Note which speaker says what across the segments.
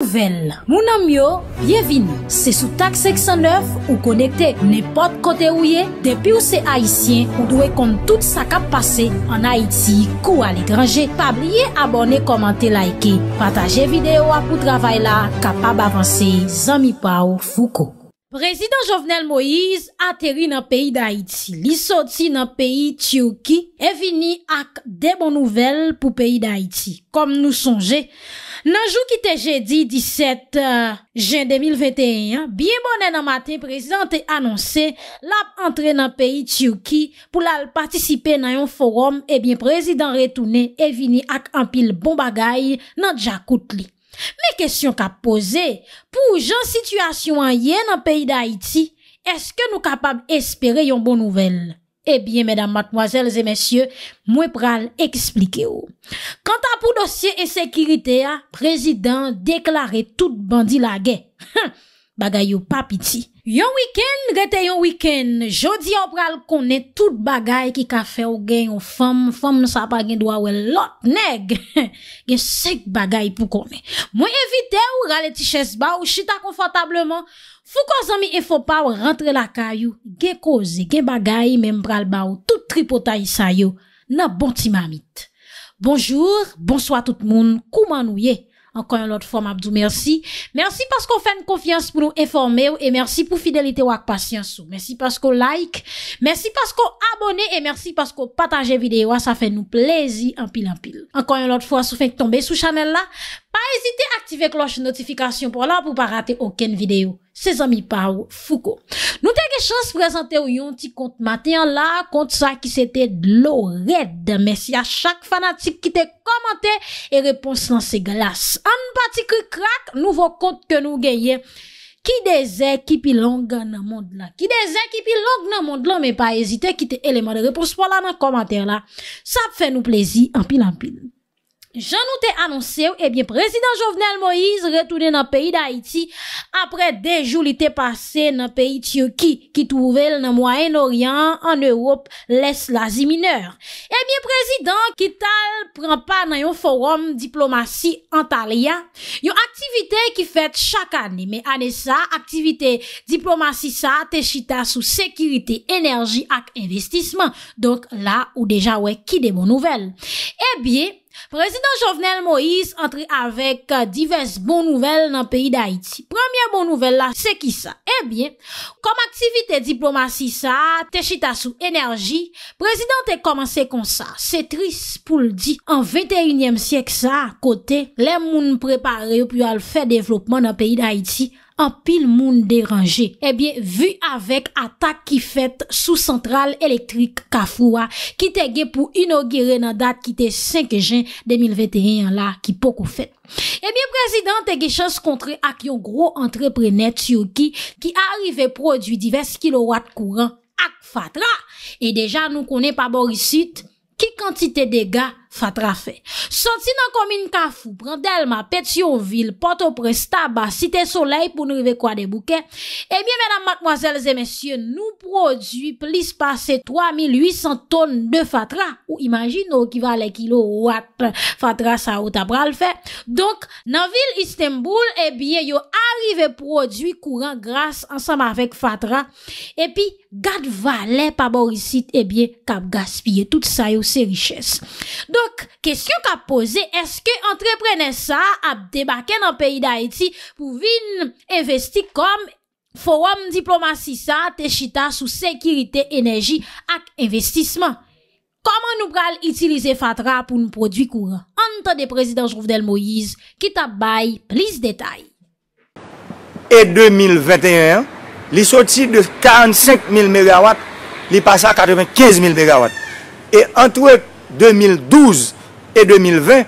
Speaker 1: Nouvel, moun amyo, bienvini, se sou tak 609 ou konekte, ne pot kote ouye, depi ou se Haitien ou dwe kont tout sa kap pase an Haiti kou al ekranje. Pabliye abone, komante, laike, pataje videyo apou travay la, kapab avanse, zami pa ou fuko. Prezident Jovenel Moïse ateri nan peyi d'Haïti, li soti nan peyi Tchouki, e vini ak de bon nouvel pou peyi d'Haïti, kom nou sonje. Nanjou ki te jedi 17 euh, jen 2021, biye bonen nanmate prezente anonse lap entre nan peyi tsyuki pou lal patisipe nan yon forum e eh biye prezident retoune e vini ak anpil bon bagay nan Jakoutli. Me kesyon ka pose, pou jan situasyon anye nan peyi da Haiti, eske nou kapab espere yon bon nouvel? Eh bien, mesdames, mademoiselles et messieurs, mwen pral eksplike ou. Kant apou dosye e sekirite a, prezident deklare tout bandi la gaye. Bagay yo papiti. Yon wiken, rete yon wiken, jodi yo pral kone tout bagay ki ka fe ou gen yon fom. Fom sa pa gen do awe lot neg. Gen sek bagay pou kone. Mwen evite ou rale ti ches ba ou chita konfotableman. Fou ko zami efo pa ou rentre la kayo. Gen koze gen bagay men pral ba ou tout tripota yisa yo. Na bon ti mamit. Bonjour, bonsoi tout moun. Kouman ou ye? Ankon yon lot fwa mabdou, mersi. Mersi pas kon fèn konfians pou nou eforme ou e mersi pou fidelite ou ak pasyans ou. Mersi pas kon like, mersi pas kon abone e mersi pas kon pataje videyo a sa fè nou plezi anpil anpil. Ankon yon lot fwa sou fèn k tombe sou chanel la, pa ezite aktive kloche notifikasyon pou la pou pa rate oken videyo. Se zami parou fouko. Nou te ge chans prezante ou yon ti kont maten la. Kont sa ki se te dlo red. Mesi a chak fanatik ki te komante. E repons lan se glas. An pati ki krak. Nouvo kont ke nou genye. Ki de zek ki pi long nan mond la. Ki de zek ki pi long nan mond la. Men pa ezite ki te eleman de repons. Polan nan komante la. Sa fe nou plezi. Ampil ampil. Je nou te annonse ou, ebyen, eh Prezident Jovenel Moïse retoune nan peyi da Haiti apre de joulite pase nan peyi tiyo ki ki touvel nan Moyen-Orient an Europe les lazimineur. Ebyen, eh Prezident, ki tal pran pa nan yon forum diplomasi Antalya, yon aktivite ki fet chakani, me ane sa, aktivite diplomasi sa te chita sou sekirite enerji ak investisman. Donk la ou deja we, ki de moun nouvel. Ebyen, eh Prezident Jovenel Moïse entre avek euh, divers bon nouvel nan peyi d'Haïti. Premier bon nouvel la, se ki sa? Ebyen, eh kom aktivite diplomasi sa, te chita sou enerji, prezident te komanse kon sa. Se tris pou l di, an 21e siek sa, kote, lem moun prepare ou pyo al fe devlopman nan peyi d'Haïti. An pil moun deranje, e bie vu avek atak ki fet sou sentral elektrik Kafroua ki tege pou inogire nan dat ki te 5 jen 2021 la ki pokou fet. E bie prezident tege chans kontre ak yo gro entreprenet tsyoki ki arive prodwi divers kilowatt kouran ak fat la. E deja nou konen pa borisit ki kantite dega. Fatra fe. Sonti nan komine kafou, prendel ma, peti yo vil, pote presta, ba site solei, pou nou ive kwa de bouken, e eh bie menam makmoazel zemesye, nou prodwi plis pase 3800 ton de fatra, ou imagino ki vale kilo wat fatra sa outa pral fe. Donk, nan vil Istanbul, e eh bie yo arrive prodwi kouran grase ansam avek fatra. E pi, Gad vale pa borisit ebyen eh Kab gaspye tout sa yo se riches Dok, keskyo ka pose Eske antreprene sa Abdebaken an peyi da eti Pou vin investi kom Forum diplomasi sa Teshita sou sekirite enerji Ak investisman Koman nou pral itilize fatra Pou nou prodwi kouran Ante de prezident Joufdel Moïse Ki tabay plis detay
Speaker 2: E 2021 E 2021 Li soti de 45.000 MW, li pasa 95.000 MW. Et entre 2012 et 2020,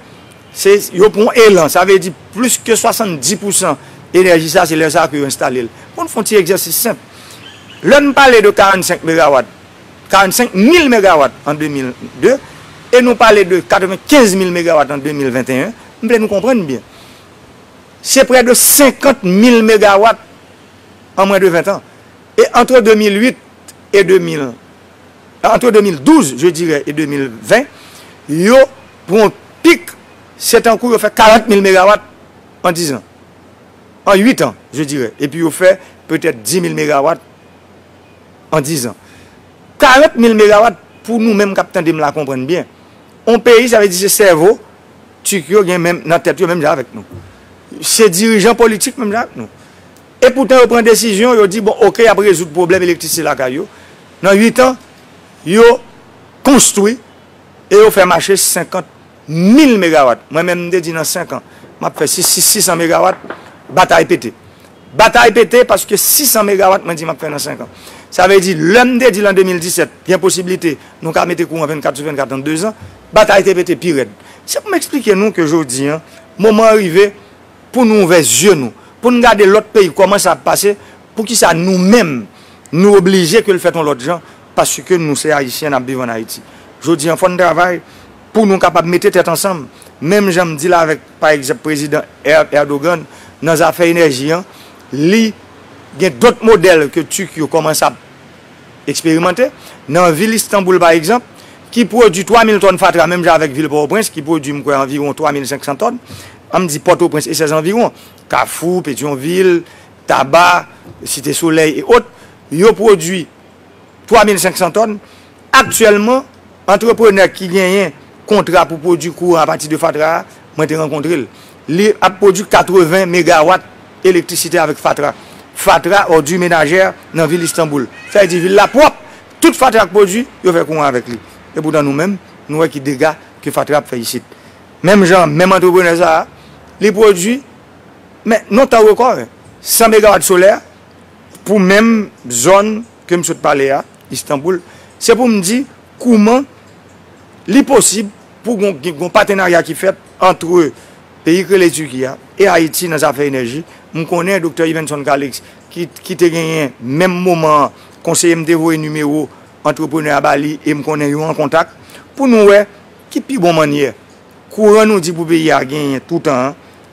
Speaker 2: yo pon elan. Sa ve di plus ke 70% enerjisa si le sa ki yo installe. Pon fonte exersi simple. Le nou pale de 45.000 MW en 2002, et nou pale de 95.000 MW en 2021, nou ple nous comprenne bien. Se pre de 50.000 MW En moins de 20 ans. Et entre 2008 et 2012, je dirais, et 2020, yo, pour un pic, c'est un coup, yo fait 40 000 MW en 10 ans. En 8 ans, je dirais. Et puis yo fait peut-être 10 000 MW en 10 ans. 40 000 MW, pour nous-mêmes, Captain, de me la comprennent bien, on paye, ça veut dire, c'est vous, tu y as, n'en t'as, tu y as même j'ai avec nous. C'est dirigeant politique même j'ai avec nous. E pouten yo pren desisyon, yo di, bon, ok, apre rezout problem elektrisi la ka yo. Nan 8 an, yo konstoui, yo fè mâche 50.000 MW. Mwen mè mdè di nan 5 an, mwap fè 600 MW, batay pète. Batay pète, paske 600 MW, mwen di mwap fè nan 5 an. Sa ve di, lèmdè di lèm 2017, yon posibilite, nou ka mète kou an 24-24-42 an, batay pète piret. Se pou mè eksplike nou ke joudi, mwaman rive pou nou vè zyon nou. pou nou gade lout peyi koman sa pase, pou ki sa nou menm nou oblije ke l fèton lout jan, pasu ke nou se a yishen ap biv an Haiti. Jou di an fon travay pou nou kapab mette tèt ansanm, menm jan mdi la vek, par eksep, prezident Erdogan, nan zafè enerji an, li gen dot model ke Turk yo koman sa eksperimente, nan vil Istanbul par eksep, ki produ 3000 ton fatra, menm jan vek vil Borobrens, ki produ mkwen environ 3500 ton fatra, am dizi Port-au-Prince et ses environs, Kafou, Petionville, Tabar, Cité-Soleil et autres, yo produis 3500 tonnes. Aktuellement, entreprenère ki genyen kontra pou produis kou an pati de Fatra, mwen te renkontre l. Li ap produis 80 MW elektrisite avèk Fatra. Fatra ou du menajèr nan vil Istanbul. Fè di vil la prop, tout Fatra ak produis, yo fè kou an avèk li. E pou dan nou mèm, nou wè ki dega ki Fatra pou fè yisit. Mèm jamb, mèm entreprenère sa a, li prodwi, men, non ta rekord, 100 MW solai, pou menm zon, ke msot pale ya, Istanbul, se pou mdi, kouman, li posib, pou goun patenarya ki feb, antre, pe yi kre le zuki ya, e Haiti nan zafay enerji, mkone Dr. Ivenson Galix, ki te genyen, menm mouman, konseye mde vo e numero, antrepreneur a Bali, e mkone yo an kontak, pou nou we, ki pi bon manye, kouman nou di pou beyi a genyen, tout an an,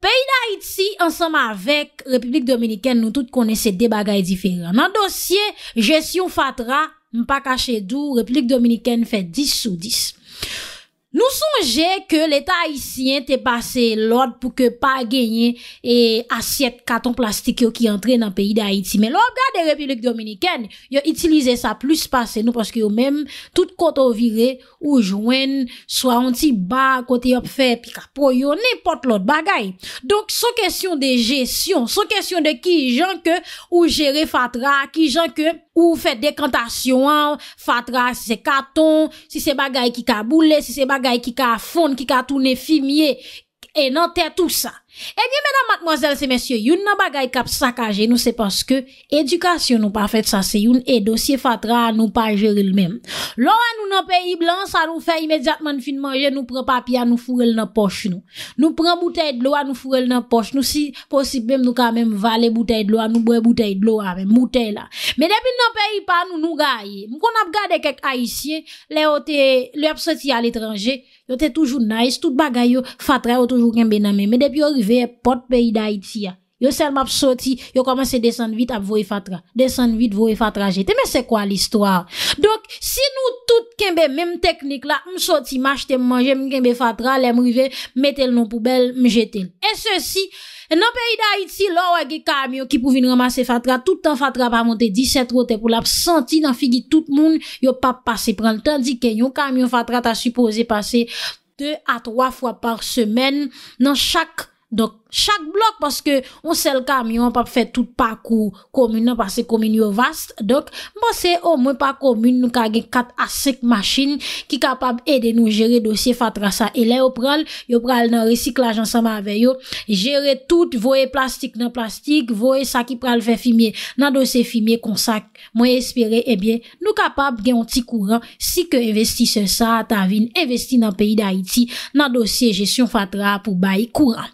Speaker 1: Pè in Haïti, ansanm avèk, Republik Dominikèn nou tout konese de bagay diferan. Nan dosye, jesyon fatra, mpa kache dou, Republik Dominikèn fè 10 sou 10. Nou sonje ke l'Etat Haitien te pase l'od pou ke pa genye e, asyet katon plastik yo ki entre nan peyi da Haiti. Men lor gade Republik Dominiken yo itilize sa plus pase nou paske yo menm tout koto vire ou jwen swa onti ba kote yo pfe pi kapo yo nepot l'od bagay. Donk son kesyon de jesyon, son kesyon de ki jan ke ou jere fatra, ki jan ke... Ou fè dekantasyon an, fatra se katon, se se bagay ki ka boule, se se bagay ki ka fon, ki ka toune fimye, enante tout sa. E di mèdam matmozèl se mèsyo Youn nan bagay kap sakaje nou se paske Edukasyon nou pa fèt sa se youn E dosye fatra nou pa jere l mèm Lou an nou nan peyi blan Sa nou fè imèdiatman fin manje Nou prè papya nou furel nan poch nou Nou prè moutèy d'lou an nou furel nan poch Nou si posib mèm nou kamèm valè moutèy d'lou an Nou bre moutèy d'lou an Moutèy la Mè depi nan peyi pa nou nou ga ye Mou kon ap gade kek a isye Lè o te lèp soti al etranje Lè o te toujou nays Tout bagay yo fatra vers porte pays d'Haïti. Yo seulement sorti, yo commencé descendre vite à voyer fatra. Descendre vite voyer fatra jeter. Mais c'est quoi l'histoire Donc si nous toutes kembe même technique là, m m'm sorti m'acheter manger m m'm kembe fatra, les m'rivé mettre le dans poubelle, m jeter. Et ceci dans pays d'Haïti, iti, lò wè ge kamyon ki qui vin ramasser fatra, temps, fatra pa monter 17 et pour la senti dans figi tout le monde. yo passé prendre le temps. dit que yon camions fatra ta supposé passer deux à trois fois par semaine, dans chaque Dok chak blok, paske, on sel kamyon, pap fe tout pakou, komyne, nan pase komyne yo vast, dok, mwase, o mwen pakomyn, nou ka gen kat asek machin, ki kapab ede nou jere dosye fatra sa, e le yo pral, yo pral nan resiklaj ansama aveyo, jere tout, voye plastik nan plastik, voye sa ki pral fe fimyen, nan dosye fimyen, konsak, mwen espere, ebyen, eh nou kapab gen onti kouran, si ke investi se sa, ta vin, investi nan peyi da iti, nan dosye jesyon fatra, pou bayi kouran.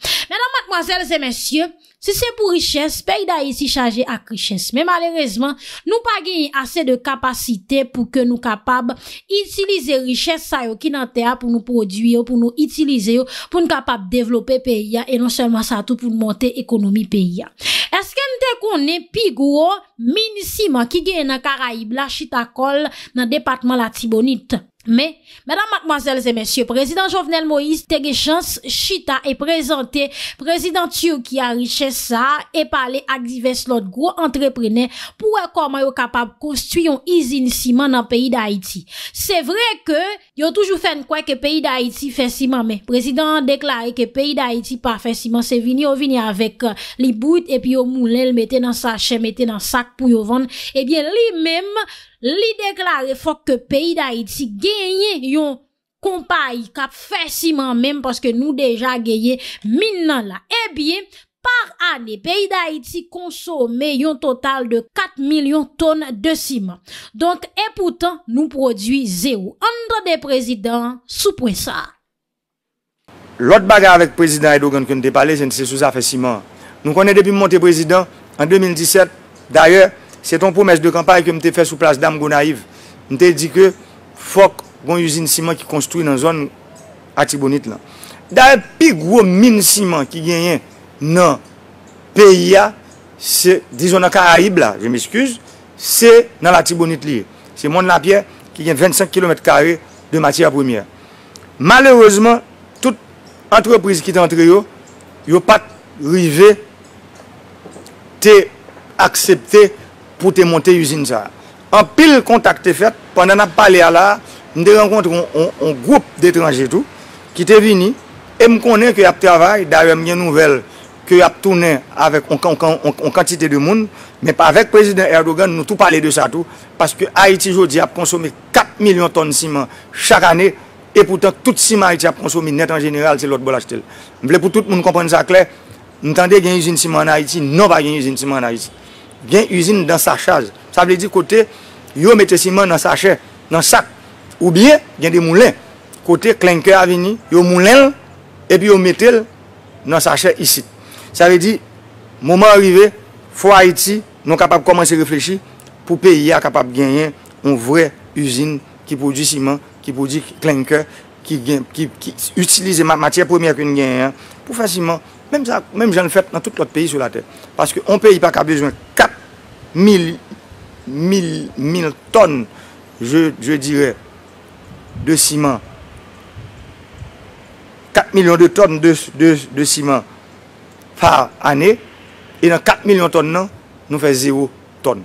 Speaker 1: Parazèlze mèsyè, se se pou richès, pey da yi si chaje ak richès. Mè malèrezman, nou pa genye asè de kapasite pou ke nou kapab itilize richès sa yo ki nan non te a pou nou produyo, pou nou itilize yo, pou nou kapab developè peyi ya, e non sèlman sa tou pou nou monte ekonomi peyi ya. Eske nte konen pigou o minisima ki genye nan Karaib la chita kol nan departman la tibonit? Mè, mèdam matmazèl zè mèsyè, prezident Jovenel Moïse Tegéchans Chita e prezente prezidentio ki a richè sa e pale ak divers lot gro entreprenè pou e koman yo kapab kostuyon iz inisiman nan peyi d'Haïti. Se vre ke... Yo toujou fen kwa ke peyi da iti fesiman men. Prezident deklare ke peyi da iti pa fesiman se vini. Yo vini avèk euh, li bout epi yo moulèl metè nan sachè, metè nan sak pou yo vann. Ebyen li mèm li deklare fòk ke peyi da iti genye yon kompa yi kap fesiman mèm pòske nou deja genye min nan la. Ebyen. Par ane, peyi d'Haïti konsome yon total de 4 milyon tonne de siman. Donk epoutan nou prodwi zè ou andre de prezident sou prensa.
Speaker 2: L'ot bagar vek prezident Aydogan kwen te pale, jen se souza fe siman. Nou konen depi monte prezident, an 2017, daye, se ton pou mes de kampaye ke mte fe sou plas Dam Gonaiv, mte di ke fok gwen yuzine siman ki konstruye nan zon Atibonit lan. Daye, pi gwo min siman ki genyen, nan peya se, dizon an ka aib la, je m'eskuse, se nan la tibounit liye. Se moun la piye, ki gen 25 km2 de matia premye. Malereusement, tout entreprise ki te entre yo, yo pat rive te aksepte pou te monte usine sa. An pil kontak te fet, pandan ap pale ala, m de renkontre on group detranje tou, ki te vini, e m konen ki ap travay, da remye nouvel ke y ap tounen an kantite de moun, me pa avek prezident Erdogan nou tou pale de sa tou, paske Haiti jodi ap konsome 4 milyon ton siman chak ane, e poutan tout siman Haiti ap konsome net an general se lot bolach tel. Mble pou tout moun komponne sa kler, mtande gen usine siman Haiti, non pa gen usine siman Haiti. Gen usine dans sa chaze. Sa vle di kote, yo mette siman dans sa chè, dans sa oubie, gen de moulin, kote Klenke Avini, yo moulin, epi yo mette nan sa chè isit. Sa re di, mouman arive, fwa Haiti, nou kapap koman se reflechi, pou peyi a kapap genyen ou vre usine ki pou di siman, ki pou di klenke, ki utilize matye pou mi akoun genyen, pou fa siman. Mem jan fèt nan tout l'ot peyi sou la tè. Paske on peyi pa ka bejwen 4.000 ton je dirè de siman. 4.000.000 de ton de siman Far ane, e nan 4 milyon ton nan, nou fè 0 ton.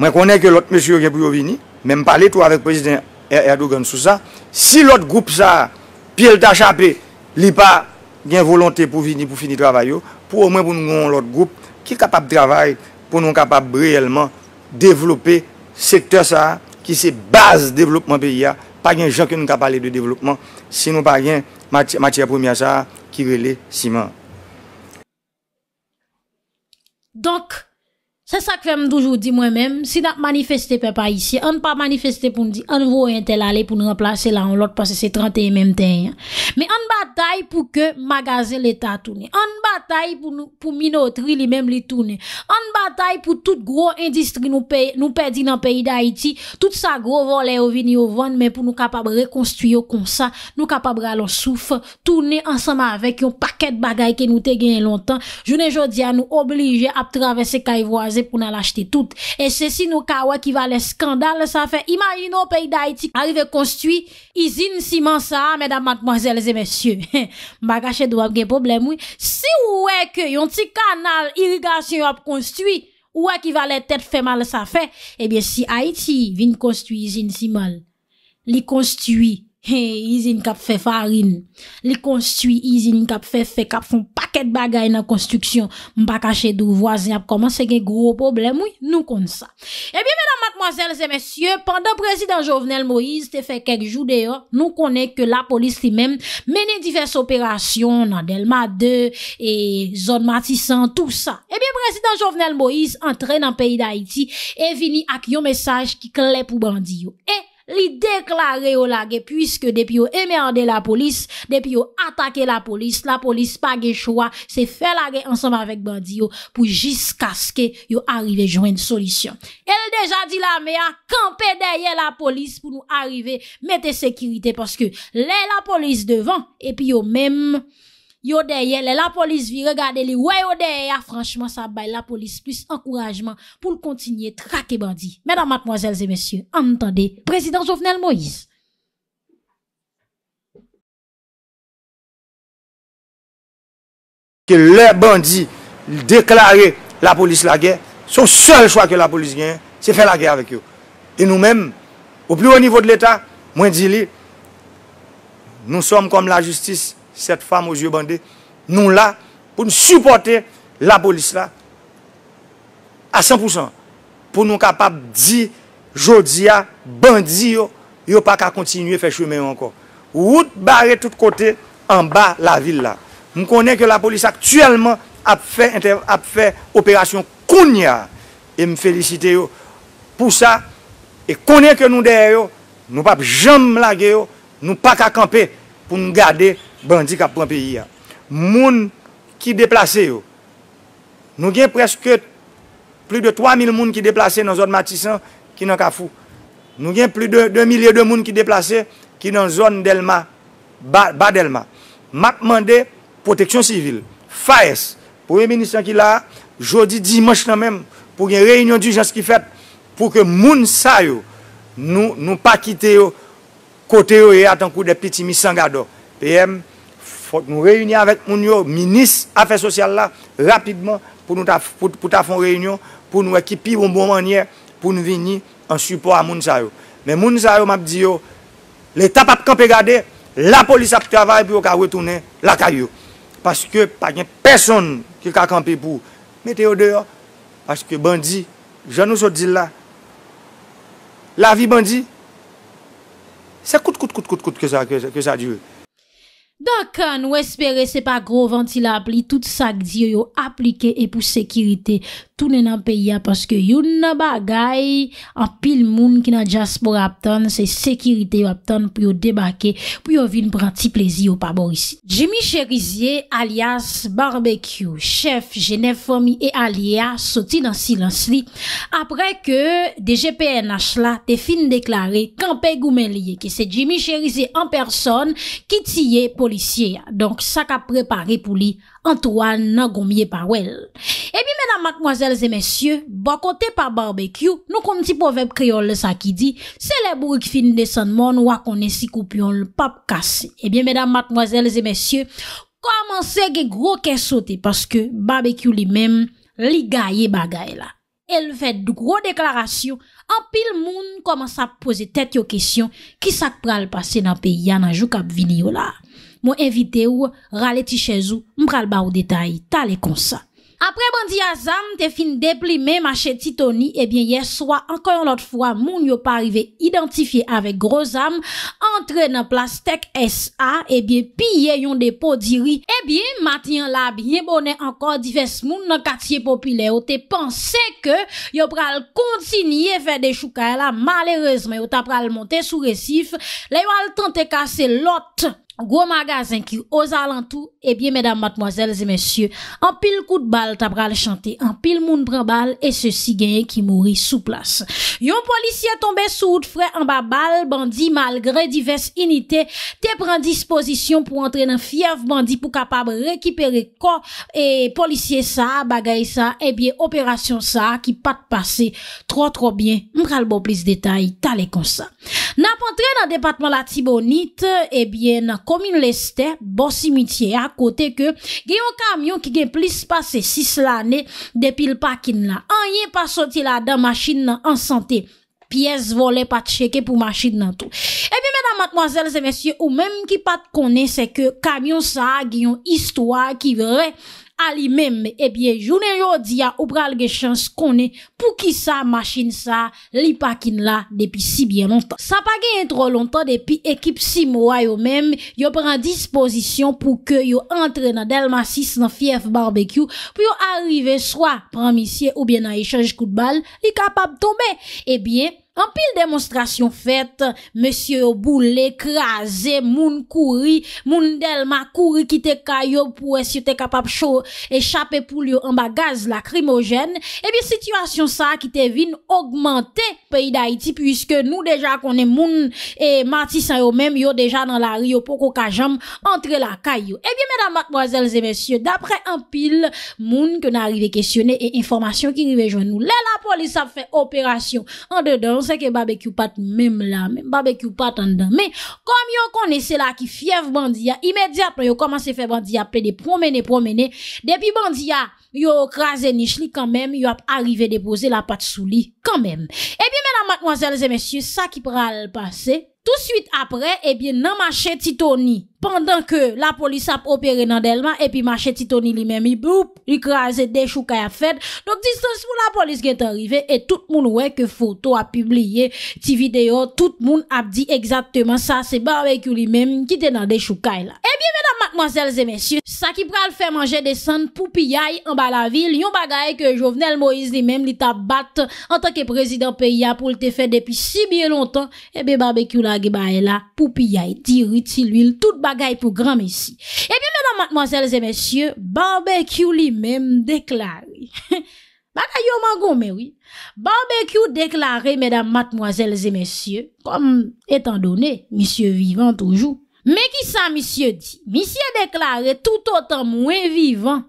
Speaker 2: Mwen konen ke lot mèsyo gen pou yo vini, mè m'pale tou avèk prezident er- Erdogan sou sa, si lot goup sa, pi el ta chapè, li pa gen volontè pou vini, pou fini travay yo, pou ou mwen pou nou goun lot goup, ki kapab travay, pou nou kapab reyelman, devlopè sektè sa, ki se baz devlopman pe ya, pa gen janke nou kapalè de devlopman, si nou pa gen matyè premier sa, ki rele siman.
Speaker 1: Donc, Se sa ke fèm doujou di mwen mèm, si nat manifeste pe pa isye, an pa manifeste pou ndi, an vou yon tel ale pou nou remplase la an lot pase se 31 mèm ten. Mè an batay pou ke magaze l'Etat toune. An batay pou minotri li mèm li toune. An batay pou tout gro indistri nou pedi nan peyi da Haiti. Tout sa gro volè ou vini ou vwane mè pou nou kapab re konstuyo kon sa. Nou kapab re alon souf. Toune ansama avèk yon pakèd bagay ke nou te genye lontan. Jounè jodi an nou oblige ap travesse kaivwaze pou nan l'achete tout. E se si nou ka wè ki valè skandal sa fè, imayin nou pey d'Haïti arrive konstuit, izine siman sa a, mèdame, mademoiselles et mèsyè. Bagache d'wap gen problem wè. Si wè ke yon ti kanal irigasyon wap konstuit, wè ki valè tèt fè mal sa fè, e bè si Haïti vin konstuit izine siman, li konstuit. He, izin kap fe farin. Li konstuit, izin kap fe fe kap fon paket bagay nan konstruksyon. Mpa kache dou vwazen ap koman se gen gro problem woy, nou kon sa. Ebyen eh menan matmoazel zemesye, pandan prezident Jovenel Moïse te fe kek jou deyon, nou konen ke la polis li men menen divers operasyon nan Delma II e Zon Matisan, tout sa. Ebyen eh prezident Jovenel Moïse entren nan peyi da Haiti e vini ak yo mesaj eh, ki kle pou bandiyo. E! Li deklare yo lage pwiske depi yo eme ande la polis, depi yo atake la polis, la polis page chwa se fe lage ansanm avek bandi yo pou jiska ske yo arrive jwen solisyon. El deja di la mea, kampe deye la polis pou nou arrive mette sekirite paske le la polis devan epi yo mem... la police vient regarder les franchement ça bail la police plus encouragement pour continuer traquer bandits. mesdames mademoiselles et messieurs entendez président Jovenel Moïse
Speaker 2: que les bandits déclarent la police la guerre son seul choix que la police gagne c'est faire la guerre avec eux et nous-mêmes au plus haut niveau de l'état moi dis nous sommes comme la justice cette femme aux yeux bandés, nou la, pou nou supporte la polis la, a 100%, pou nou kapap di, jodi a, bandi yo, yo pa ka kontinuye fè choumè yo anko. Wout bare tout kote, an ba la vil la. Mou konen ke la polis aktuelman, ap fè operasyon kounya, e m fèlicite yo, pou sa, e konen ke nou der yo, nou pa jom m lage yo, nou pa ka kampe, pou nou gade yo, Bandi kap pran peyi ya. Moun ki deplase yo. Nou gen preske plus de 3000 moun ki deplase nan zon Matisan ki nan Kafou. Nou gen plus de 2000 moun ki deplase ki nan zon Delma. Ba Delma. Matman de proteksyon sivil. Faes. Pour yon ministran ki la, jodi, dimanche nan men, pou gen reynyon di jans ki fet, pou ke moun sa yo nou pa kite yo, kote yo e atan kou de piti mi sanga do. Peyem, Fote nou reyouni avet moun yo, minis afè sosyal la, rapidman pou nou ta fon reyounyon, pou nou ekipi pou mbon manye, pou nou vini an supo a moun sa yo. Men moun sa yo map di yo, le tap ap kampe gade, la polis ap travay pou yo ka wetounen la karyo. Paske pa gen peson ki ka kampe pou, mete yo deyo, paske bandi, janou so di la, la vi bandi, se kout kout kout kout kout ke sa di yo.
Speaker 1: da kan ou espere se pa gro ventilap li, tout sak di yo yo aplike e pou sekirite tounen an pe ya, paske yon na bagay an pil moun ki nan jas pou aptan, se sekirite yo aptan pou yo debake, pou yo vin pranti plezi yo pa bor isi Jimmy Cherizier alias Barbecue chef Genève Fomi e alias, soti nan silans li apre ke de GPNH la, te fin deklare kanpe goumen liye, ki se Jimmy Cherizier an person, ki tiye pou Donk sa ka prepare pou li antoan nan gomye parwel Ebi menam matmoazel zemesye bakote pa barbekyou Nou kon ti povep kriol le sa ki di Se le brouk fin de san moun wakone si koupyon l pap kase Ebi eh menam matmoazel zemesye komanse ge gro kesote Paske barbekyou li menm li gaye bagay la El fet dou gro deklarasyon Anpil moun komanse ap pose tet yo kesyon Ki sak pral pase nan pe ya nan jou kap video la Mwen evite ou, rale ti chez ou, mpral ba ou detay, talekon sa. Apre bandi a zan, te fin deplime, macheti toni, ebyen eh ye swa, anko yon lot fwa, moun yo parive identifiye avek gro zan, entre nan plastek S.A. ebyen eh piye yon depo diri. Ebyen, eh mati yon lab, ye bonen anko difes moun nan katye popile, yo te panse ke, yo pral kontiniye fe de chouka, la malerezme yo ta pral monte sou resif, le yo al tante kase lote. Gwo magazen ki oza lantou Ebyen eh medan matmozels e mensye An pil kout bal tabral chante An pil moun pran bal E se si genye ki mouri sou plas Yon polisye tombe sou ut fre An ba bal bandi malgre Divers unitè te pran disposisyon Pou antre nan fiev bandi Pou kapab rekipere ko E polisye sa bagay sa Ebyen eh operasyon sa ki pat pase Tro tro bien mkal bo plis detay Tale kon sa Nap antre nan departman la tibonit Ebyen eh nan kompanyen Komin leste, bo simitye akote ke genyon kamyon ki gen plis pase 6 lane depil pakin la. Anye pa soti la dan masin nan ansante. Pies vole pat cheke pou masin nan tou. Epi mena matmoazel zemesye ou menm ki pat kone se ke kamyon sa genyon istwa ki verwe A li men, e eh bie, jounen yo diya ou pral ge chans konen pou ki sa masin sa li pakin la depi si bien lontan. Sa pa gen tro lontan depi ekip si mwa yo men, yo pran disposisyon pou ke yo entre nan Delmasis nan Fief Barbecue pou yo arrive swa pran misye ou bie nan Echange Koutbal li kapab tombe, e eh bie... An pil demonstrasyon fet Monsye yo bou l'ekrase Moun kouri Moun del ma kouri ki te kayo Pou es yo te kapap chou Echapè pou liyo an bagaz la krimojen Ebi, situasyon sa ki te vin Ogmente peyi da iti Puiske nou deja konen moun E mati san yo men Yo deja nan la rio poko kajam Entre la kayo Ebi, mèdamak moazèl zè mèsyo Dapre an pil moun Ke nan arrive kèsyonè E informasyon ki rive jounou Le la polis sa fè operasyon An dedan on sait que barbecue pat même là, même barbecue pas dedans. Mais comme yon connaissez là qui fièvre Bandia, immédiatement yon commence à faire Bandia, après de promener promener. Depuis Bandia, yo a niche quand même, yo arrivé déposer la patte sous lit quand même. Et bien mesdames mademoiselles et messieurs, ça qui pral passer Tout suite apre, ebyen eh nan ma chè titoni Pendan ke la polis ap opere nan delman E pi ma chè titoni li men mi boup Li kraze de choukay ap fed Donk distans moun la polis gen te arrive E tout moun wè ke foto ap publie Ti video, tout moun ap di Eksakteman sa, se barwekou li men Ki te nan de choukay la Matmoazèl zè mèsyè, sa ki pral fè manjè desan pou pi yaï an ba la vil, yon bagay ke Jovenel Moïse li mèm li tabat an tanke prezident pe ya pou li te fè depi si biye lontan, ebe eh babèkyou la geba e la pou pi yaï, diri ti l'huil, tout bagay pou gran messi. Ebi mèdame matmoazèl zè mèsyè, babèkyou li mèm deklare. Baga yon man gomè wè, babèkyou deklare mèdame matmoazèl zè mèsyè, kom etan donè, misye vivant toujou, Men ki sa misye di, misye deklare tout otan mwen vivan,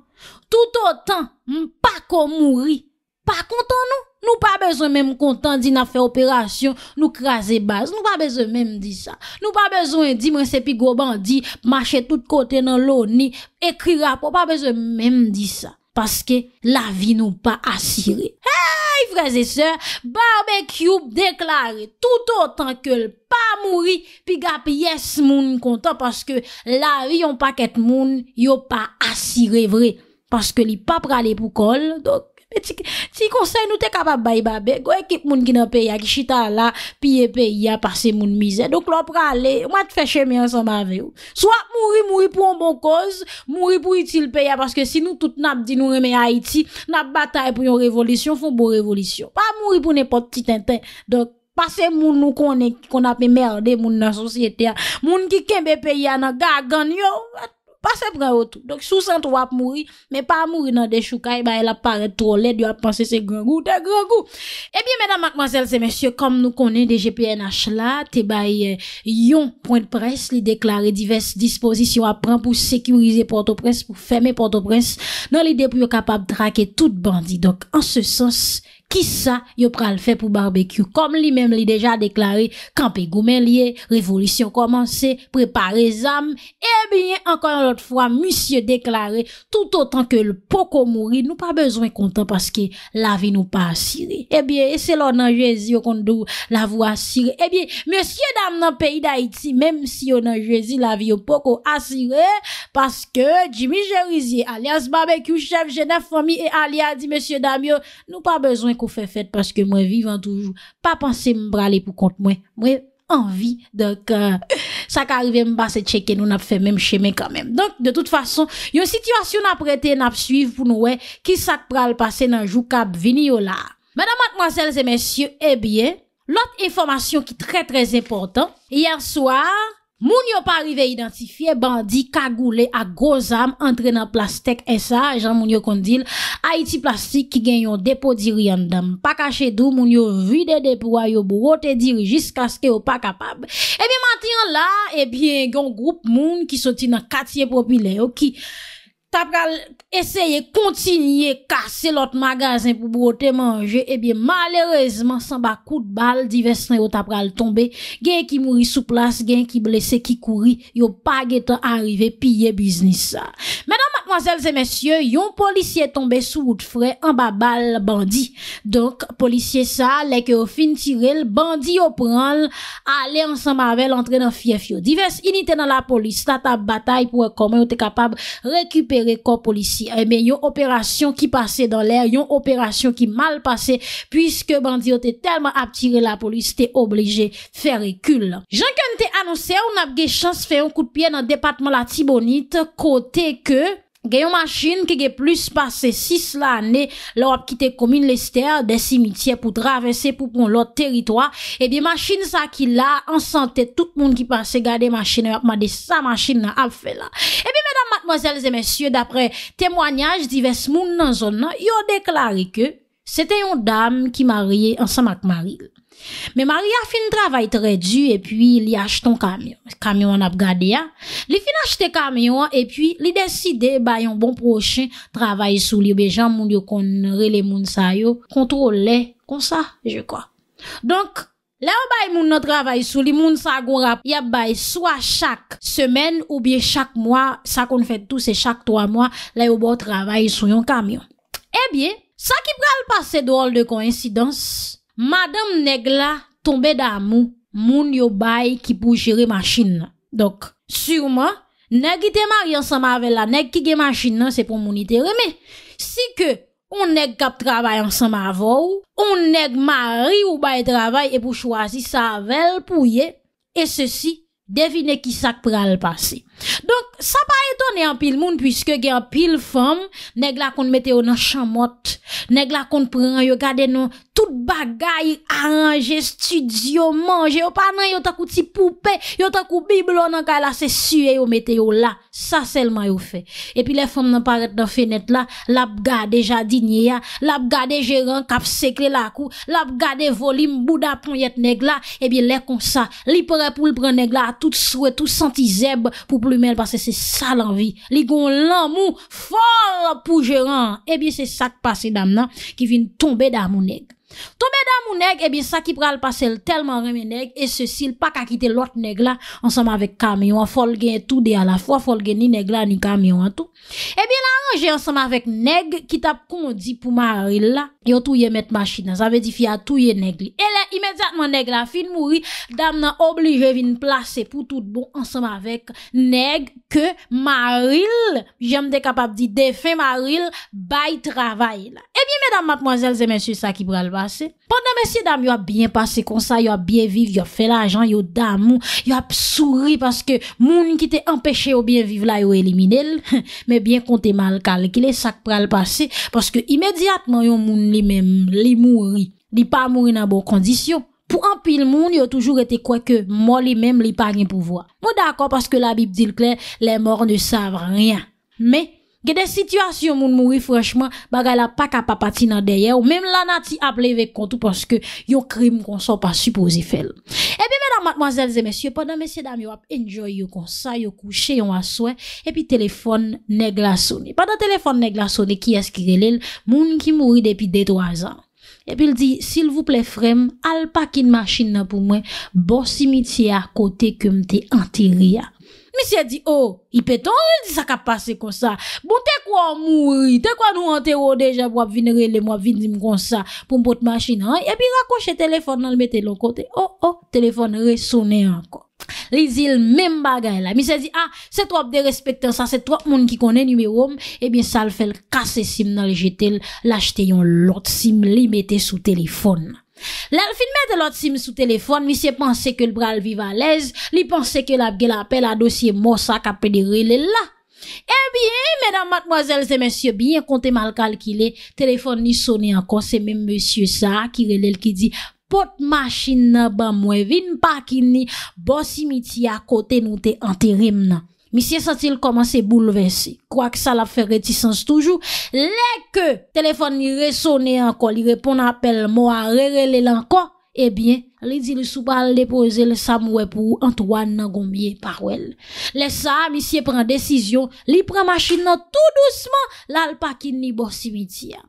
Speaker 1: tout otan m pa kon mouri, pa konton nou, nou pa bezon men m konton di na fe operasyon, nou kraze baz, nou pa bezon men di sa, nou pa bezon men di mwen sepi gobandi, mache tout kote nan loni, ekri rapo, pa bezon men di sa. Paske la vi nou pa asire. Hey freze se, Barbe Cube deklare tout otan ke l pa mouri pi gap yes moun konta paske la vi yon paket moun yon pa asire vre. Paske li pa prale pou kol, dok. Ti konsey nou te kapap bayi ba be, goye kip moun ki nan peya ki chita la, piye peya, pase moun mize. Dok lò prale, mwa te fèche mi ansan ba ve ou. Swap mouri, mouri pou an bon koz, mouri pou itil peya, paske si nou tout nap di nou reme Haiti, nap batay pou yon revolisyon, foun bon revolisyon. Pa mouri pou nepot ti tenten, dok pase moun nou konen ki kon api e merde moun nan sosyete ya. Moun ki kembe peya nan gagan yo, vat. pas fait prendre autour. Donc sous sans mourir, mais pas mourir dans des choukay, bah elle apparaît trop laid, il a pensé c'est grand goût, c'est grand goût. Eh bien mesdames, mademoiselles et messieurs, comme nous connaissons des GPNH là, t'es bail euh, yon point de presse, il déclaré diverses dispositions à prendre pour sécuriser Port-au-Prince, pour fermer Port-au-Prince dans l'idée pour capable de traquer toute bandit. Donc en ce sens, Ki sa yo pral fe pou barbekü? Kom li mem li deja deklare, kampi gomen liye, revolisyon komanse, prepare zam, e bie, ankon anot fwa, monsye deklare, tout otan ke l poko mouri, nou pa bezwen kontan, paske la vi nou pa asire. E bie, e se lonan jezi yo kondou la vou asire, e bie, monsye dam nan peyi da iti, menm si lonan jezi la vi yo poko asire, paske Jimmy Jerizie, alias barbekü, chef genèf fami, e alia di monsye dam yo, nou pa bezwen kontan, qu'on fait parce que moi vivant toujours. Pas penser me braler pour compte moi. Moi envie. Donc, ça qui arrive, me passer checker, nous n'a fait même chemin quand même. Donc, de toute façon, il une situation n'a prêté, n'a suivre pour nous, qui ça pral passer dans jour cap venir oh là. Mesdames, mademoiselles et messieurs, eh bien, l'autre information qui est très, très important hier soir, Moun yo pa rive identifiye bandi kagoule a gozame Entrenan plastek esa, jan moun yo kondil Haiti plastik ki gen yon depo diri yandam Pakache dou moun yo vide depo a yo Bwote diri jiska sk yo pa kapab Ebi matin la, ebi gen group moun ki soti nan katye popile Ok t'as essayé continuer casser l'autre magasin pour broter manger et eh bien malheureusement sans bas coup de balle divers années, t'as pral tomber gain qui mourit sous place gain qui blessé qui courit yo pas temps arrivé piller business ça Mademoiselles et messieurs, yon policier tombe sou bout de frais en bas balle bandi. Donc, policier sa, lèkè ou fin tirel, bandi ou pranl, ale ensemble avèl, entre nan fief yon divers. Yon ite nan la polis, ta tab bataille pou ek koman yon te kapab rekupere ko polisi. Yon operasyon ki pase dan lè, yon operasyon ki mal pase, pwiske bandi yon te telman ap tirel la polis, te oblige fer ekul. Jean-Claude te annonsè, yon ap ge chans fè yon kout piè nan depatman la tibonite, Gen yon machin ki ge plus pase 6 la ane la wap kite komine lester de simitye pou dravese pou pon lot teritwa, e bi machin sa ki la ansante tout moun ki pase gade machin la wap made sa machin la ap fe la. E bi medan matmozèles e mesyè dapre temwanyaj divers moun nan zon nan yo deklare ke se te yon dam ki marye ansan mak maril. Me mari a fin travay tre du e pi li ashton kamyon, kamyon ap gade ya, li fin ashte kamyon e pi li deside bay yon bon prochen travay sou li, bejan moun yo kon re le moun sa yo, kontrol le, kon sa, je kwa. Donk, la yo bay moun nou travay sou, li moun sa go rap, ya bay sou a chak semen ou beye chak mwa, sa kon fet tou se chak towa mwa, la yo bo travay sou yon kamyon. E eh bie, sa ki pral pase dool de koinsidans... Madame neg la tombe da mou, moun yo bay ki pou jere masjin nan. Dok, surman, neg ite mari ansan mavel la, neg ki ge masjin nan, se pou moun ite reme. Si ke, ou neg kap trabay ansan mavo, ou neg mari ou bay trabay e pou chwazi sa vel pou ye, e se si, devine ki sak pral pase. Donk, sa pa etone an pil moun pwiske gen an pil fom neg la konmete yo nan chamot neg la konm preman yo gade nan tout bagay aranje studio manje, yo panan yo takou ti poupe, yo takou biblo nan kala se suye yo meteyo la sa selman yo fe, epi le fom nan paret nan fenet la, lab gade jadinye ya, lab gade jeren kap sekle la ku, lab gade volim buda pou yet neg la, epi le kon sa, li pwere pou lpren neg la tout souwe, tout sentizeb pou pou le mèl pase se sa lanvi. Li goun lan mou, fòr pou jèran. E eh bie se sak pase dam nan, ki vin tombe da mounèk. Tou mèdame ou neg, ebi eh sa ki pral pasel Telman reme neg, e se sil pak akite Lot neg la, ansam avek kamyon Folgen tout de a la fwa, folgen ni neg la Ni kamyon an tou Ebi eh la anje ansam avek neg, ki tap kondi Pou maril la, yo touye met Masina, zave di fya touye neg E le imediatman neg la, fin mouri Dam nan oblige vin plase Pou tout bon ansam avek neg Ke maril Jem de kapap di defen maril Bay travay la Ebi eh mèdame matmoazel, zè men su sa ki pral pa Pendant messieurs dames, yo a bien passé comme ça, yo a bien vivre, yo a fait l'argent, yo d'amour, yo a souri parce que moun qui t'est empêché au bien vivre là, yo éliminé, mais bien compté mal calculé, ça pral passé parce que immédiatement yo moun li même li mouri, pas mourir dans bonnes conditions. Pour un pile monde, il a toujours été quoi que mort lui-même, il pas rien pouvoir. Moi d'accord parce que la Bible dit clair, les morts ne savent rien. Mais Gè de situasyon moun mouri frèchman, bagay la pak a papati nan deyè ou mèm lan a ti aple vek kontou porske yon krim kon son pa suposi fèl. Epi mèdam matmoazèl zè mèsyè, padan mèsyè dam yon ap enjoy yon konsa, yon kouche, yon aswen, epi telefon neg la soni. Padan telefon neg la soni ki eskire lèl, moun ki mouri depi dey toazan. Epi l di, sil voup lè frem, al pak in mashin nan pou mwen, bò simitia kote kèm te anteria. Mi se di, oh, i peton, li di sa ka pase kon sa, bon te kwa mouri, te kwa nou antero deja, wap vinere le, wap vinzim kon sa, pou mpote machina, ya bi rakonche telefon nan li bete lon kote, oh, oh, telefon re sone anko. Li zil men bagay la, mi se di, ah, se to ap de respectan sa, se to ap moun ki konen nye mero m, e bin sa al fel kase sim nan li jetel, la jte yon lot sim li bete sou telefon. Lèl fin mette lot sim sou telefon, mi se panse ke l bral viva lèz, li panse ke l apge la apè la eh dosye mò sa kapè di relèl la. Ebyen, mèdam matmoazèl se mèsyo biyen kontè mal kalkilè, telefon ni sonè ankon se mèm mèsyo sa ki relèl ki di pot machin nan ban mwen vin pa ki ni bò simi ti akote nou te anterèm nan. Misye satil koman se boulevesi. Kwa k sa la fe retisans toujou. Le ke telefon ni resone anko. Li repon apel mo a rerele lanko. Ebyen, li di li soubal depose le sa mwepou antoan nan gombye parwel. Le sa, misye pren desisyon. Li pren machin nan tout douzman lal pakin ni borsi mitia.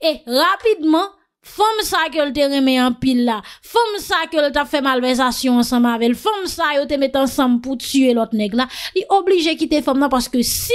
Speaker 1: E, rapidman, Femme ça que te remet en pile là. Femme ça que t'a fait malversation ensemble avec. Femme ça yo t'a met ensemble pour tuer l'autre nègre là. Il obligé quitter femme là parce que si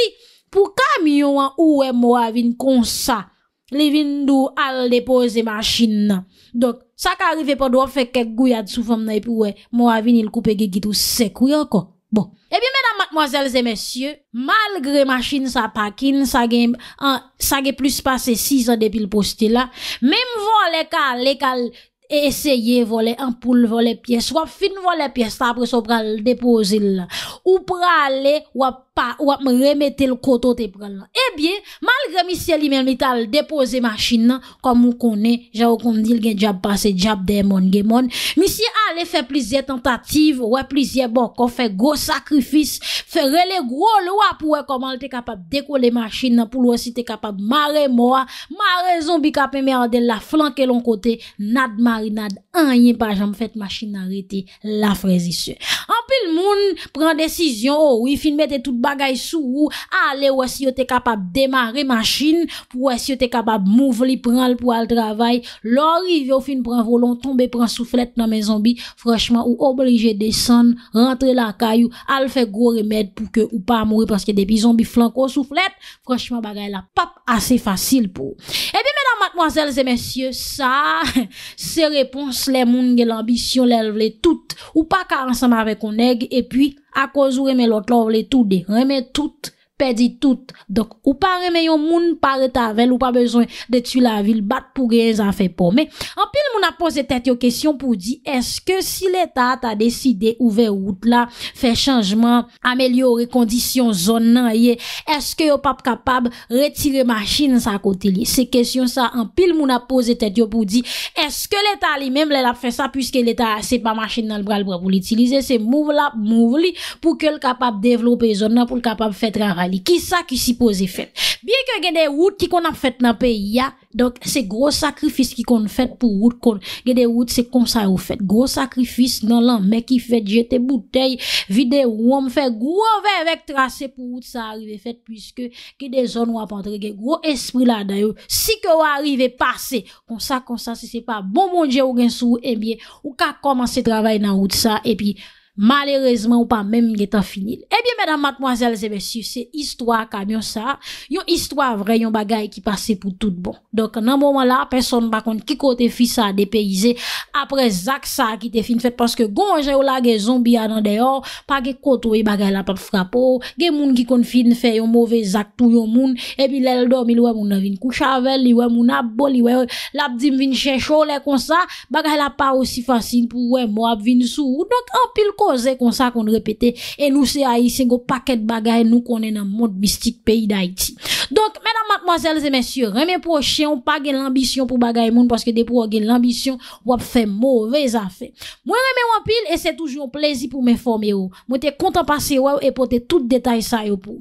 Speaker 1: pour camion ou est moi vin comme ça, li vin dou al déposer machine Donc ça qui arrive pas doit faire quelques gouillades sous femme là et puis ouais, moi vin il coupe gigi tout sec encore. Bon, Et eh bien, mesdames, mademoiselles et messieurs, malgré machine sa parking, sa gagne, ça sa plus passé six ans depuis le poste là, même voler kal, cal essayer voler un poule voler pièce, ou fin voler pièce, après, so le déposer là. Ou praler, aller, ou pa wap m remete l koto te pran nan. Ebyen, eh malgre misye li men lita l depoze masin nan, kon mou konen, javou konen dil gen jab base, jab demon, gemon, misye ale fe plizye tentative, wap plizye bon, kon fe go sakrifis, fe rele gro l wap wap wap, kon man l te kapab dekole masin nan, pou l wasi te kapab mare mwa, mare zonbi kapem e a de la flanke lon kote, nad mari nad. un pas jamais fait machine arrêter la fraisissure. En plus le monde prend décision, oh oui, fin mette tout bagay sous ou, allez, ou si tu es capable démarrer machine, pour si tu es capable de prendre prendre le travail travail, l'orive ou fin prendre volant, tomber prend soufflette dans mes zombies, franchement, ou obligé descendre, rentrer la caillou, al faire gros remède pour que ou pas mourir parce que des zombies flanco soufflette, franchement, bagay la pap assez facile pour. Eh bien, mesdames, mademoiselles et messieurs, ça, c'est réponse le moun gen l'ambisyon, le vle tout ou pa ka ansama ve kon neg e pi akouz ou reme lot lo vle tout de reme tout, pedi tout dok ou pa reme yon moun pa retavel ou pa bezwen de tu la vil bat pou gen zan fe po. Me, an pil moun ap pose tet yo kesyon pou di, eske si l'Etat a deside ouve wout la, fe chanjman, amelyore kondisyon zon nan ye, eske yo pap kapab retire machin sa kote li. Se kesyon sa, an pil moun ap pose tet yo pou di, eske l'Etat li mem, lè ap fe sa pwiske l'Etat se pa machin nan l'bral pou l'itilize, se mouv la, mouv li pou ke l'kapab devlope zon nan pou l'kapab fet rarali. Ki sa ki si pose fet. Biye ke gen de wout ki kon ap fet nan pe, ya, Donk se gro sakrifis ki kon fèt pou wout kon Ge de wout se kom sa yo fèt Gro sakrifis nan lan mek ki fèt Jete boutei, vide ou om fèt Gro vevek trase pou wout sa arive fèt Piske ge de zon wap antre Ge gro espri la dayo Si ke wou arive pase Kon sa kon sa se se pa Bon mounje ou gen sou e eh bie Ou ka komanse travay nan wout sa E eh pi malerezman ou pa menm ge ta finil e eh biye mèdam matmoazèl zèbe si se histwa kamyon sa yon histwa vre yon bagay ki pase pou tout bon dok nan mouman la, person bakon ki kote fi sa depèize apre zak sa ki te fin fèt paske gonjè ou la ge zombi anan deyò pa ge koto e bagay la pat frapò ge oh, moun ki kon fin fèt yon mouve zak tou yon moun, e bi lèl dom il wè moun avin kouchavel, li wè moun abbo li wè wè labdim vin chèchò le kon sa, bagay la pa osi fasy pou wè mou ap vin sou, dok apil ko zè kon sa kon repete e nou se a yi se go pakèd bagay nou konè nan moun mistik peyi da iti Donk, mèdam matmoazèl zè mèsyò remè proche, ou pa gen l'ambisyon pou bagay moun paske depo ou gen l'ambisyon wap fè morè zafè Mwen remè wapil, e se toujou plèzi pou mè formè ou Mwen te kontan pase wè ou e pote tout detay sa yo pou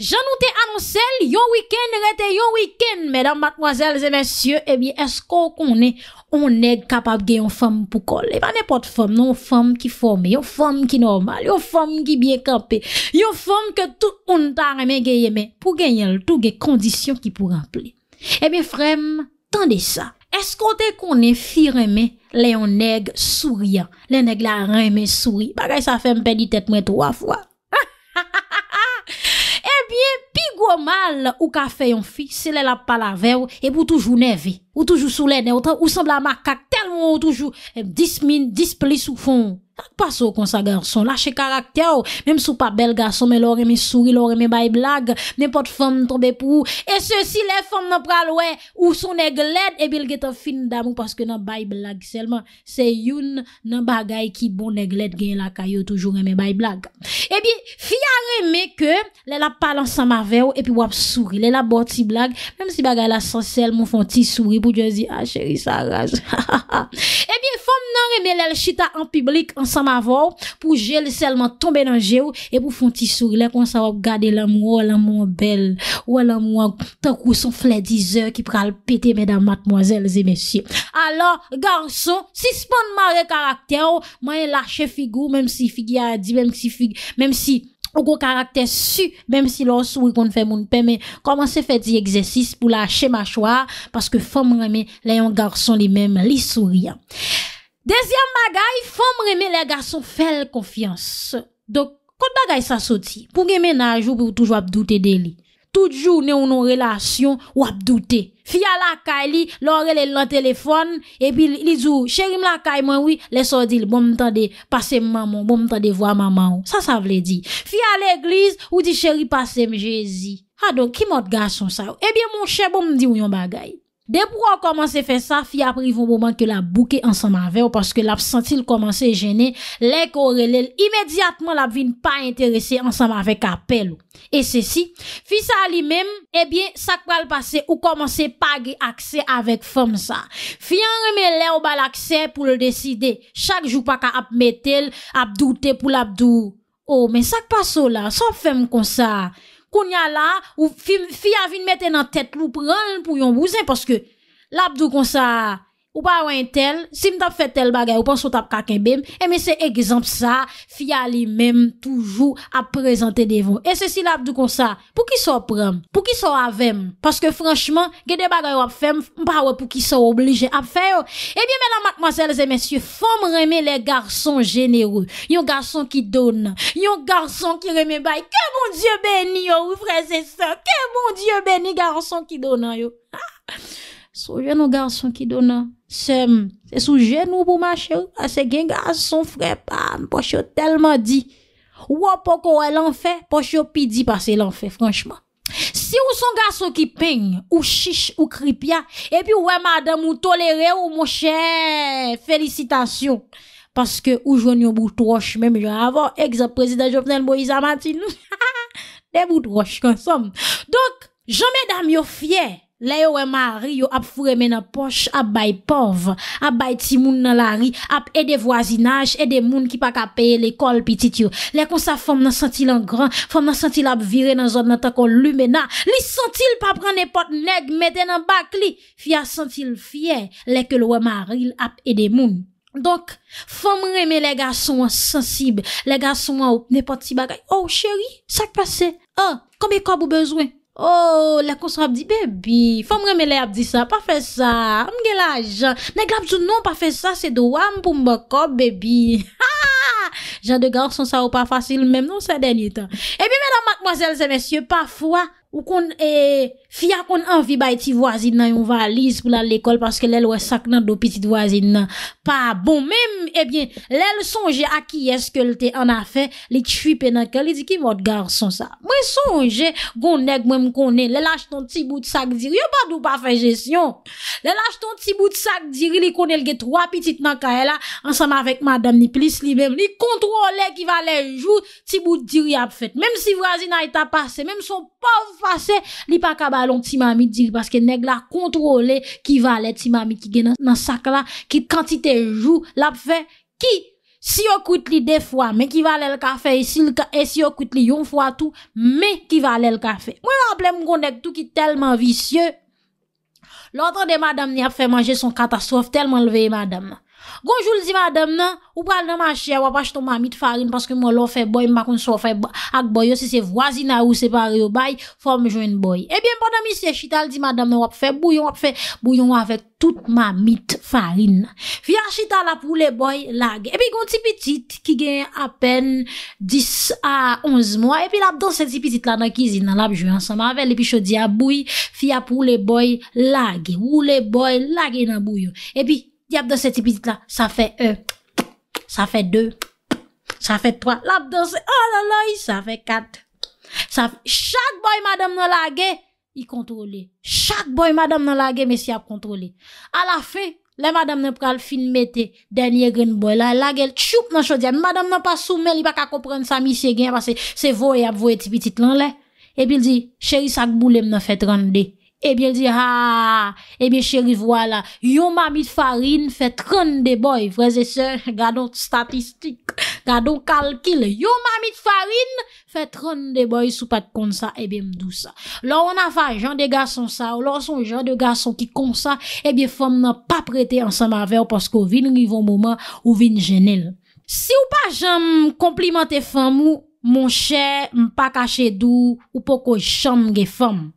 Speaker 1: Jan nou te anonsèl, yon wikèn rete yon wikèn, mèdam matmoazèl zè mèsyò Ebi, esko konè ou ne kapab gen yon fèm pou kol Eba ne pot fèm, non fèm ki yo fom ki normal, yo fom ki bien kampe, yo fom ke tout un ta reme geyeme, pou genyen l tout gey kondisyon ki pou rample. Ebyen eh frem, tan de sa, eskote konen fi reme, le yon neg sou rian, le neg la reme sou ri, bagay sa fèm pe di tèt mwen 3 fwa. Ha ha ha! Pi gwo mal Ou ka fe yon fi Se le la pala ver e Ebi ou toujou nevi Ou toujou soulede Ou sembla makak Tel moun ou toujou Dismin Displis sou fon Tak pa sou konsa gwa Son lache karakter Mem sou pa bel gwa Son me lor eme suri Lor eme bay blag Nem pot fom Ntombe pou E se si le fom nan pralwe Ou son negled Ebi lge te fin damou Paske nan bay blag Selman se youn Nan bagay ki bon negled Gen la kaya Toujou eme bay blag Ebi eh fi are ke lè la pal an samavew epi wap souri lè la bot si blag mèm si bagay la sansel mou fon ti souri pou diyo zi a ah, chéri sa raj ebyen fom nan reme lè l chita an publik an samavew pou jèl selman tombe nan jèw epi pou fon ti souri lè kon sa wap gade lèm wò lèm wò bel wò lèm wò tak wò son flè dizè ki pral pète mèdam matmoazèl zè mèsyè alò ganson si spon mare karakter wò mèm lache figou mèm si figi a di mèm si figi mèm si figi Ou gwo karakter su, mem si lò sou yon kon fè moun pè, men koman se fè di egzesis pou la che mâ chwa, paske fòm remè lè yon garson li mèm li sou riyan. Dezyan bagay, fòm remè lè garson fè l konfians. Dok, kote bagay sa soti, pou gemè nan a jou pou toujwa pdoute deli. Toujours journée on une relation ou ap douter fille la kayli, est le le téléphone et puis li dit chérie la caille moi oui les di bon m'tande passer maman bon m'tande voir maman ça ça veut dire fille à l'église ou dit chérie passer Jésus ah donc qui mot garçon ça eh bien mon cher bon me dit yon bagay Dè pou an komanse fè sa, fi ap rivou mouman ke la bouke ansanm avè ou paske la p sentil komanse jene, lè kore lèl, imediatman la p vin pa interese ansanm avè k apel ou. E se si, fi sa li mèm, ebyen, eh sak pal pase ou komanse pa ge akse avèk fèm sa. Fi an remè lè ou bal akse pou lè deside, chak jou pa ka ap metel, ap doutè pou l'ap dout. Ou oh, men, sak pa so la, sa fèm kon sa... kon ya la, ou fi avin mette nan tet lou pran pou yon wouzen, paske lap do kon sa... ou pas un tel, si m'tap fait tel bagay, ou pense ou tap bim. et eh mais c'est exemple ça, fia li même toujours à présenter devant. Et ceci là, du comme ça, pour qui soit prêts, pour qui avem, parce que franchement, Que des bagay ou ap fem, m'pa pour qui soit obligé à faire. Eh bien, mesdames, mademoiselles et messieurs, femmes remè les garçons généreux, yon garçon qui donne, yon garçon qui remet que mon Dieu béni, yo, frères et sœurs, que mon Dieu béni, garçon qui donne, yo. Sou jen nou garson ki donan. Sem, se sou jen nou pou ma chè ou. A se gen garson frep. Pòchè ou telman di. Ou wè pou kò wè lan fè. Pòchè ou pi di pòchè lan fè, franchman. Si ou son garson ki ping. Ou chiche, ou kripia. E pi ou wè madè mou tolere ou mò chè. Felicitasyon. Paske ou jwen yon boutroch. Mèm jwen avò. Ek zè prezident Jovnen Moïse Amatine. Ne boutroch konsom. Donk, jomè dam yon fye. Le yo wemari yo ap furemen ap poch, ap bay pov, ap bay ti moun nan la ri, ap ede voisinaj, ede moun ki pa kapeye le kol pitit yo. Le kon sa fom nan sentil an gran, fom nan sentil ap vire nan zon nan tako lume nan, li sentil pa pran nepot neg mede nan bak li, fya sentil fye, le ke lo wemari ap ede moun. Donk, fom reme le ga son wansensib, le ga son wansensib, nepot si bagay, ou oh, cheri, sak pase, a, komi kob ou bezwen? Oh, la konso ap di bebi, fam reme le ap di sa, pa fe sa, mge la jan, na glab zoun non pa fe sa, se do wampou mboko bebi. Ha ha ha, jan de galson sa ou pa fasil, menm nou sa denye tan. E bi menam, madmoazel, zemesye, pa fwa. Ou kon e, fiya kon anvi bay ti wazid nan yon valiz pou la l'ekol Paske lèl wè sak nan do pitit wazid nan Pa, bon, men, e ebyen, lèl sonje a ki eske lte an a fe Li chwi pe nan ke, li di ki mot gar son sa Mwen sonje goun neg mwen konen Lèl ach ton ti bout sak diri Yo pa dou pa fe jesyon Lèl ach ton ti bout sak diri Li konen lge 3 pitit nan ka e la Ansama vek madame ni plis li Mwen li kontrole ki valen jou Ti bout diri ap fet Menm si wazid nan ita pase, menm son pov C'est li pas ti mami dit parce que nèg la contrôler qui valait ti mami qui gen dans sac là, qui quantité jou l'a fait qui si on coûte li deux fois mais qui valait le café et si on li une fois tout mais qui valait le café. Moi mon tout qui tellement vicieux. L'autre de madame n'a a fait manger son catastrophe tellement levé madame. Gonjou li di madame nan, ou pral nan ma chia wap achiton ma mit farin Paske mwen lò fè boy, mwa konso fè ak boy yo Se se vwazina ou se pari ou bay, fò mwen jwen boy Ebyen, eh mwen mwen mwen se chital di madame nan, wap fè bouyon Wap fè bouyon wap fè tout ma mit farin Fiyan chital ap wou le boy lage Ebyen, eh goun ti pitit ki gen apen 10 a 11 mwa Ebyen, eh lap dosen ti pitit la nan kizina, lap jwen ansama Avel epi chodi a bouy, fiyan ap wou le boy lage Wou le boy lage nan bouyon Ebyen Di ap danse ti pitit la, sa fe 1, sa fe 2, sa fe 3, la ap danse, oh laloy, sa fe 4. Chak boy madam nan lage, i kontrole. Chak boy madam nan lage, mesi ap kontrole. A la fe, le madam nan pral filmete, denye gen boy la, lage l choup nan chodye. Madam nan pa soumel, i baka komprende sa misye gen, parce se vowe, ap vowe ti pitit lan le. Epi l di, cheri sak boule m nan fet rande. Ebi eh el di, ha, ah, ebi eh chéri, vwala, yon mami farin fè tron de boy, freze se, gado statistik, gado kalkil, yon mami farin fè tron de boy sou pat kon sa, ebi mdou sa. Lò wè nan fè jen de gason sa, ou lò son jen de gason ki kon sa, ebi fèm nan pa prete ansan ma vè ou pasko vin rivon mouman ou vin jenel. Si ou pa jen m komplimante fèm ou moun chè, m pa kache dou, ou poko chanm ge fèm.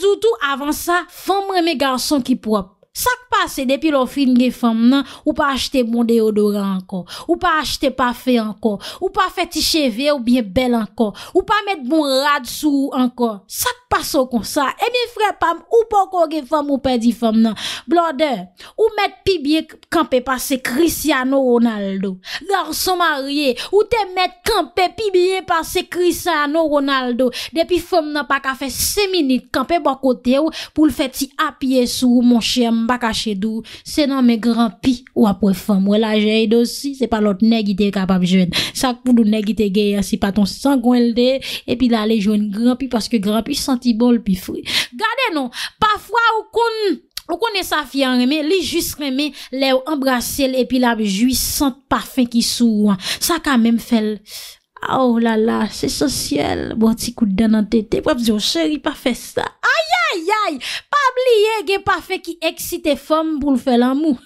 Speaker 1: doutou avan sa, fon mwen me garson ki pou ap Sak pase depi lo fin gen fom nan Ou pa achete moun deodorant anko Ou pa achete pafe anko Ou pa feti cheve ou bien bel anko Ou pa met moun rad sou anko Sak paso kon sa E mi frepam ou pa kon gen fom ou pedi fom nan Blode Ou met pibiye kampe pase Cristiano Ronaldo Garso marye Ou te met kampe pibiye pase Cristiano Ronaldo Depi fom nan pa ka fe seminite Kampe bakote ou Poul feti apye sou moun cheme mba caché dou, c'est non mes grands pis ou après femme. Ouais, la j'ai aussi, c'est pas l'autre nègre qui était capable jeune. Ça pour nous nègre qui était gay, c'est hein, pas ton sang ldé et puis là, les jeunes grand pis parce que grand pis senti bol puis fou. Gardez non, parfois ou kon, connaît sa fille en juste aimé, les embrasser et puis la jouissante parfum qui sous. Hein. Ça quand même fait Oh bon, A oh, non. ou la la, se sosyel. Bo ti koute dan nan tete. Pwap zi ou seri pa fe sta. Ay ay ay, pa bliye gen pa fe ki eksite fom pou l fe l amou.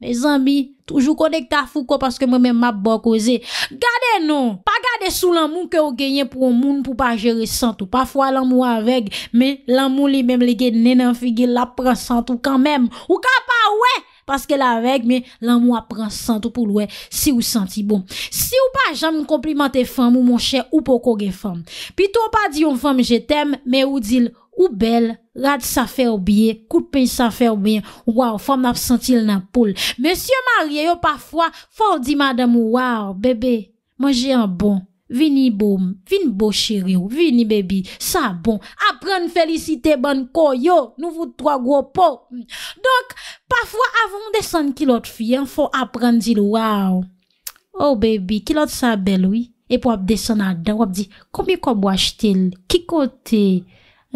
Speaker 1: Me zanbi, toujou konek ta fou ko paske mwen men map bo koze. Gade non, pa gade sou l amou ke ou genye pou moun pou pa jere santo. Pa fwa l amou aveg, me l amou li mem li gen nenan fi gen la pre santo kanmem. Ou ka pa wey. Paske la reg men, lan mwa pran santo pou lwe si ou santi bon. Si ou pa jam m komplimante fèm ou mwen chè ou pokore fèm. Pito ou pa di yon fèm jè tem, men ou dil ou bel, rad sa fè ou biye, koupè sa fè ou biye. Waw, fèm ap santi l nan poul. Mèsyon marye yo pa fwa, fò di madame waw, bebe, mwen jè an bon. Vini boum, vini bou cheryo, vini bebi, sa bon, apren felisite ban koyo, nouvou twa gwo pou. Dok, pafwa avon desen kilot fi, an fo apren zil waw. Ou bebi, kilot sa bel woy, ep wap desen adan, wap di, komi kom waj til, ki kote?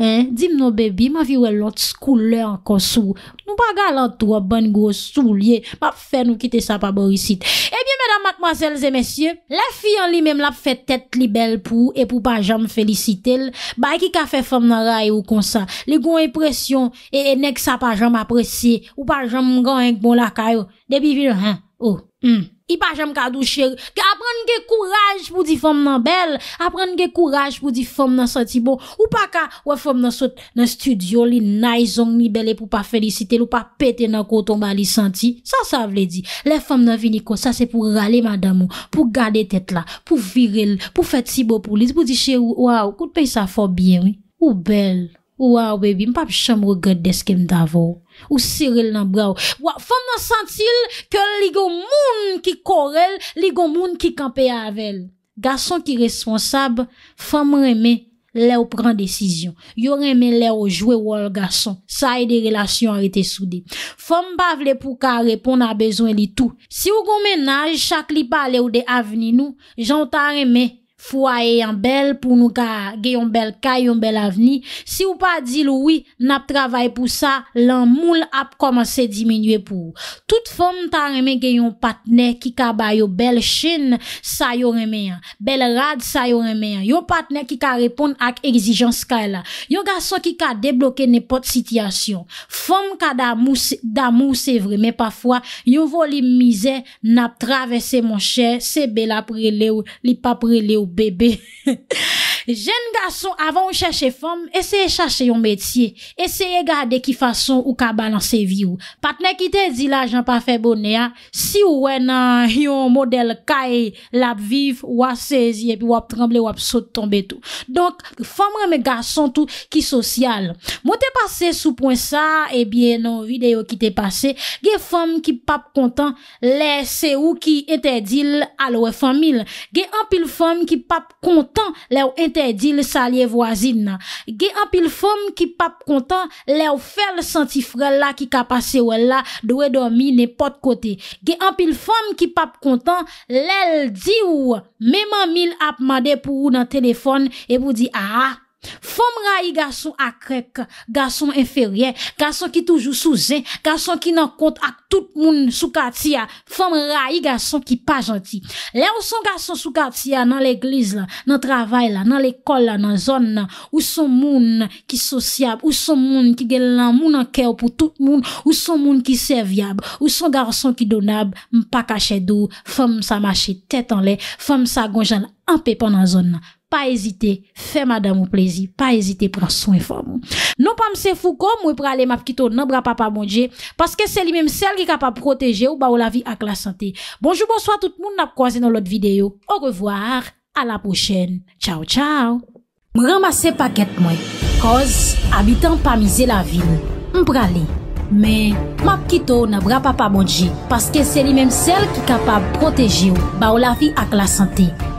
Speaker 1: Eh, Dime nou bebi, ma vire lot skoule an konsou, nou pa galan tou a ban gos sou liye, ma fè nou kite sa pa borisit. Ebyen, eh mèdam, matmazèlzè, mèsyè, la fiyan li mèm bon, la fè tèt li bel pou, e pou pa jom felisitèl, ba e ki ka fè fèm nan ray ou konsa, li goun e presyon, e e nek sa pa jom apresye, ou pa jom goun enk bon lakay ou, debi vire hèn, ou, hèn. I pa jem kadou chèrou, ki aprenge kouraj pou di fòm nan bel, aprenge kouraj pou di fòm nan santi bo, ou pa ka wè fòm nan sot nan studio li naizong ni bele pou pa felicite lou pa pète nan koton ba li santi. Sa sa vle di, lè fòm nan viniko sa se pou rale madamo, pou gade tèt la, pou virel, pou fèt si bo pou lis, pou di chèrou waw, kout pey sa fòm bien, ou bel. Ouwa webi, mpap chanm regote deske mdavo. Ou siril nan bravo. Ouwa, fam nan santil ke li goun moun ki korel, li goun moun ki kampe avel. Gason ki responsab, fam reme le ou pren desisyon. Yo reme le ou jwe ou al gason. Sa e de relasyon a rete soude. Fam bavle pou ka repon a bezwen li tou. Si ou goun menaj, chak li pale ou de aveni nou, jan ta reme. fwa e yon bel pou nou ka geyon bel ka, yon bel avni. Si ou pa di lou oui, nap travay pou sa, lan moul ap komanse diminwe pou ou. Tout fond tan reme geyon patne ki ka bayo bel chen sa yon reme an. Bel rad sa yon reme an. Yon patne ki ka repon ak egzijans ka la. Yon gaso ki ka debloke nepot sityasyon. Fond ka damou se vremen pafwa, yon vo li mize nap travese monshe, se bel ap relew, li pap relew bébé jen gason avan ou chache fom eseye chache yon metye eseye gade ki fason ou ka balanse vi ou. Patne ki te zila jan pa fe bone ya, si ou wè nan yon model kae lap viv, wasezi, epi wap tremble wap sot tombe tou. Donk fom reme gason tou ki sosyal Mwote pase sou pwen sa ebyen nou videyo ki te pase ge fom ki pap kontan le se ou ki ente zil alwe fomil. Ge anpil fom ki pap kontan le ou ente te di le salye wazid na. Ge an pil fom ki pap kontan, le ou fer le santi frel la ki ka pase wè la, dwe dormi ne pot kote. Ge an pil fom ki pap kontan, lèl di ou mèman mil ap madè pou ou nan telefon, e pou di a a Fom ra yi gason akrek, gason inferyen, gason ki toujou souzen, gason ki nan kont ak tout moun soukati ya, fom ra yi gason ki pa janti. Le ou son gason soukati ya nan l'eglise la, nan travay la, nan l'ekol la, nan zon nan, ou son moun ki sosyab, ou son moun ki gel nan moun ankew pou tout moun, ou son moun ki seviab, ou son gason ki donab, mpa kache dou, fom sa mache tetan le, fom sa gonjan anpe pan nan zon nan. pa ezite, fè madame ou plezi, pa ezite, pran sou e fòm. Non pa mse fou kon mwen prale mapkito nan bra pa pa bondje, paske se li menm sel ki ka pa proteje ou ba ou la vi ak la sante. Bonjou, bonsoi, tout moun napkwaze nan lot videyo. Ou revoar, a la pochene. Tchao, tchao. Mwen ramase paket mwen, koz abitan pa mize la vil, mprale, men mapkito nan bra pa pa bondje, paske se li menm sel ki ka pa proteje ou ba ou la vi ak la sante.